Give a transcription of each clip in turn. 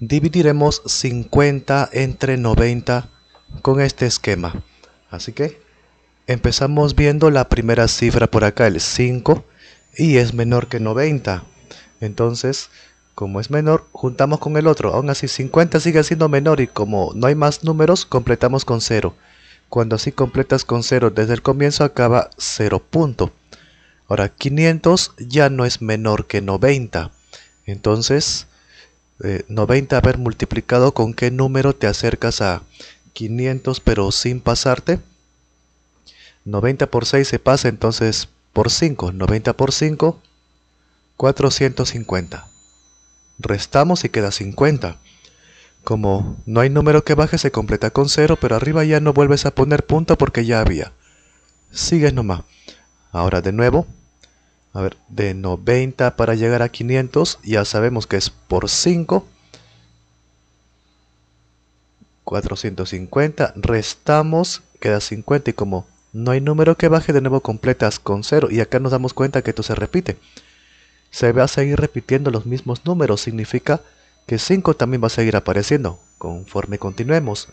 dividiremos 50 entre 90 con este esquema. Así que empezamos viendo la primera cifra por acá, el 5, y es menor que 90. Entonces, como es menor, juntamos con el otro. Aún así, 50 sigue siendo menor y como no hay más números, completamos con 0. Cuando así completas con 0 desde el comienzo, acaba 0 punto. Ahora, 500 ya no es menor que 90. Entonces, 90 eh, haber multiplicado con qué número te acercas a 500 pero sin pasarte 90 por 6 se pasa entonces por 5 90 por 5 450 restamos y queda 50 como no hay número que baje se completa con 0 pero arriba ya no vuelves a poner punto porque ya había sigues nomás ahora de nuevo a ver, de 90 para llegar a 500, ya sabemos que es por 5. 450, restamos, queda 50 y como no hay número que baje, de nuevo completas con 0. Y acá nos damos cuenta que esto se repite. Se va a seguir repitiendo los mismos números, significa que 5 también va a seguir apareciendo conforme continuemos.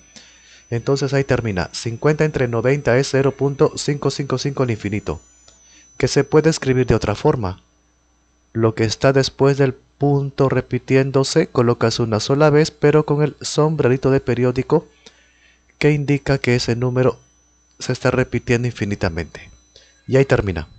Entonces ahí termina, 50 entre 90 es 0.555 al infinito que se puede escribir de otra forma. Lo que está después del punto repitiéndose colocas una sola vez pero con el sombrerito de periódico que indica que ese número se está repitiendo infinitamente. Y ahí termina.